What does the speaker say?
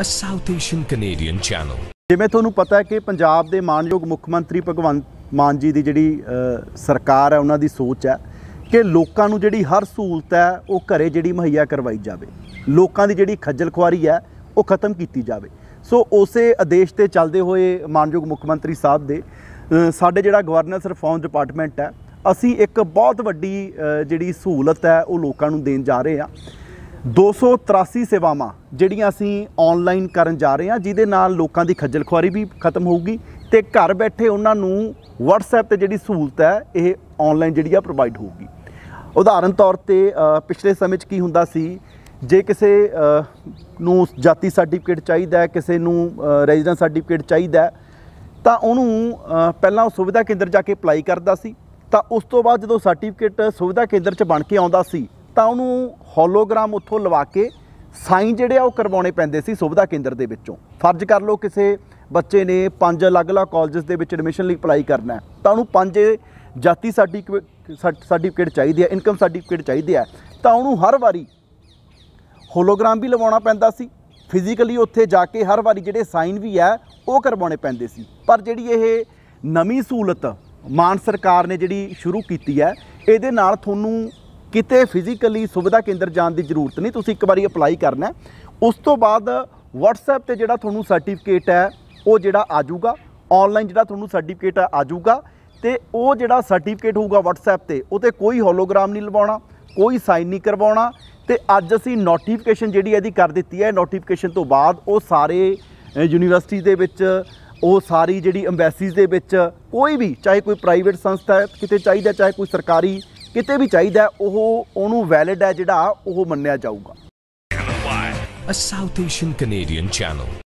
a South Asian Canadian channel. ਜਿਵੇਂ ਤੁਹਾਨੂੰ ਪਤਾ ਹੈ ਕਿ ਪੰਜਾਬ ਦੇ ਮਾਨਯੋਗ ਮੁੱਖ ਮੰਤਰੀ ਭਗਵੰਤ ਮਾਨ ਜੀ ਦੀ ਜਿਹੜੀ ਸਰਕਾਰ ਹੈ ਉਹਨਾਂ ਦੀ ਸੋਚ ਹੈ ਕਿ ਲੋਕਾਂ ਨੂੰ ਜਿਹੜੀ ਹਰ ਸਹੂਲਤ ਹੈ ਉਹ ਘਰੇ ਜਿਹੜੀ ਮਹੱਈਆ ਕਰਵਾਈ ਜਾਵੇ ਲੋਕਾਂ ਦੀ ਜਿਹੜੀ ਖੱਜਲ ਖੁਆਰੀ ਹੈ ਉਹ ਖਤਮ ਕੀਤੀ ਜਾਵੇ ਸੋ ਉਸੇ ਆਦੇਸ਼ ਤੇ ਚੱਲਦੇ ਹੋਏ ਮਾਨਯੋਗ ਮੁੱਖ ਮੰਤਰੀ ਸਾਹਿਬ ਦੇ ਸਾਡੇ ਜਿਹੜਾ ਗਵਰਨਰਸ ਰਿਫਾਰਮ ਡਿਪਾਰਟਮੈਂਟ ਹੈ ਅਸੀਂ ਇੱਕ ਬਹੁਤ ਵੱਡੀ ਜਿਹੜੀ ਸਹੂਲਤ ਹੈ ਉਹ ਲੋਕਾਂ ਨੂੰ ਦੇਣ ਜਾ ਰਹੇ ਹਾਂ 283 ਸੇਵਾਵਾਂ ਜਿਹੜੀਆਂ ਅਸੀਂ ਆਨਲਾਈਨ ਕਰਨ ਜਾ ਰਹੇ ਹਾਂ ਜਿਹਦੇ ਨਾਲ ਲੋਕਾਂ ਦੀ ਖੱਜਲ ਖੁਆਰੀ ਵੀ ਖਤਮ ਹੋਊਗੀ ਤੇ ਘਰ ਬੈਠੇ ਉਹਨਾਂ ਨੂੰ WhatsApp ਤੇ ਜਿਹੜੀ ਸਹੂਲਤ ਹੈ ਇਹ ਆਨਲਾਈਨ ਜਿਹੜੀ ਆ ਪ੍ਰੋਵਾਈਡ ਹੋਊਗੀ ਉਦਾਹਰਨ ਤੌਰ ਤੇ ਪਿਛਲੇ ਸਮੇਂ 'ਚ ਕੀ ਹੁੰਦਾ ਸੀ ਜੇ ਕਿਸੇ ਨੂੰ ਜਾਤੀ ਸਰਟੀਫਿਕੇਟ ਚਾਹੀਦਾ ਹੈ ਕਿਸੇ ਨੂੰ ਰੈਜ਼ੀਡੈਂਸ ਸਰਟੀਫਿਕੇਟ ਚਾਹੀਦਾ ਤਾਂ ਉਹਨੂੰ ਪਹਿਲਾਂ ਉਹ ਸੁਵਿਧਾ ਕੇਂਦਰ ਜਾ ਕੇ ਅਪਲਾਈ ਕਰਦਾ ਸੀ ਤਾਂ ਉਸ ਤੋਂ ਬਾਅਦ ਜਦੋਂ ਸਰਟੀਫਿਕੇਟ ਸੁਵਿਧਾ ਕੇਂਦਰ 'ਚ ਬਣ ਕੇ ਆਉਂਦਾ ਸੀ ਤਾਂ ਉਹਨੂੰ ਹੋਲੋਗ੍ਰਾਮ ਉੱਥੋਂ ਲਵਾ ਕੇ ਸਾਈਨ ਜਿਹੜੇ ਆ ਉਹ ਕਰਵਾਉਣੇ ਪੈਂਦੇ ਸੀ ਸੁਵਿਧਾ ਕੇਂਦਰ ਦੇ ਵਿੱਚੋਂ ਫਰਜ਼ ਕਰ ਲਓ ਕਿਸੇ ਬੱਚੇ ਨੇ ਪੰਜ ਅਲੱਗ-ਅਲੱਗ ਕਾਲਜਸ ਦੇ ਵਿੱਚ ਐਡਮਿਸ਼ਨ ਲਈ ਅਪਲਾਈ ਕਰਨਾ ਹੈ ਤਾਂ ਉਹਨੂੰ ਪੰਜ ਜਾਤੀ ਸਰਟੀਫਿਕੇਟ ਚਾਹੀਦੀ ਹੈ ਇਨਕਮ ਸਰਟੀਫਿਕੇਟ ਚਾਹੀਦੀ ਹੈ ਤਾਂ ਉਹਨੂੰ ਹਰ ਵਾਰੀ ਹੋਲੋਗ੍ਰਾਮ ਵੀ ਲਵਾਉਣਾ ਪੈਂਦਾ ਸੀ ਫਿਜ਼ੀਕਲੀ ਉੱਥੇ ਜਾ ਕੇ ਹਰ ਵਾਰੀ ਜਿਹੜੇ ਸਾਈਨ ਵੀ ਹੈ ਉਹ ਕਰਵਾਉਣੇ ਪੈਂਦੇ ਸੀ ਪਰ ਜਿਹੜੀ ਇਹ ਨਵੀਂ ਸਹੂਲਤ ਮਾਨ ਸਰਕਾਰ ਨੇ ਜਿਹੜੀ ਸ਼ੁਰੂ ਕੀਤੀ ਹੈ ਇਹਦੇ ਨਾਲ ਤੁਹਾਨੂੰ ਕਿਤੇ ਫਿਜ਼ੀਕਲੀ ਸੁਵਿਧਾ ਕੇਂਦਰ ਜਾਣ ਦੀ ਜ਼ਰੂਰਤ ਨਹੀਂ ਤੁਸੀਂ ਇੱਕ ਵਾਰੀ ਅਪਲਾਈ ਕਰਨਾ ਉਸ ਤੋਂ ਬਾਅਦ WhatsApp ਤੇ ਜਿਹੜਾ ਤੁਹਾਨੂੰ ਸਰਟੀਫਿਕੇਟ ਹੈ ਉਹ ਜਿਹੜਾ ਆ ਜਾਊਗਾ ਆਨਲਾਈਨ ਜਿਹੜਾ ਤੁਹਾਨੂੰ ਸਰਟੀਫਿਕੇਟ ਆ ਜਾਊਗਾ ਤੇ ਉਹ ਜਿਹੜਾ ਸਰਟੀਫਿਕੇਟ ਹੋਊਗਾ WhatsApp ਤੇ ਉਹਤੇ ਕੋਈ ਹੋਲੋਗ੍ਰਾਮ ਨਹੀਂ ਲਵਾਉਣਾ ਕੋਈ ਸਾਈਨ ਨਹੀਂ ਕਰਵਾਉਣਾ ਤੇ ਅੱਜ ਅਸੀਂ ਨੋਟੀਫਿਕੇਸ਼ਨ ਜਿਹੜੀ ਇਹਦੀ ਕਰ ਦਿੱਤੀ ਹੈ ਨੋਟੀਫਿਕੇਸ਼ਨ ਤੋਂ ਬਾਅਦ ਉਹ ਸਾਰੇ ਯੂਨੀਵਰਸਿਟੀ ਦੇ ਵਿੱਚ ਉਹ ਸਾਰੀ ਜਿਹੜੀ ਐਮਬੈਸੀਜ਼ ਦੇ ਵਿੱਚ ਕੋਈ ਵੀ ਚਾਹੇ ਕੋਈ ਪ੍ਰਾਈਵੇਟ ਸੰਸਥਾ ਹੈ ਕਿਤੇ ਚਾਹੀਦਾ ਚਾਹੇ ਕੋਈ ਸਰਕਾਰੀ ਕਿਤੇ ਵੀ ਚਾਹੀਦਾ ਉਹ ਉਹਨੂੰ ਵੈਲਿਡ ਹੈ ਜਿਹੜਾ ਉਹ ਮੰਨਿਆ ਜਾਊਗਾ A South Asian Canadian channel.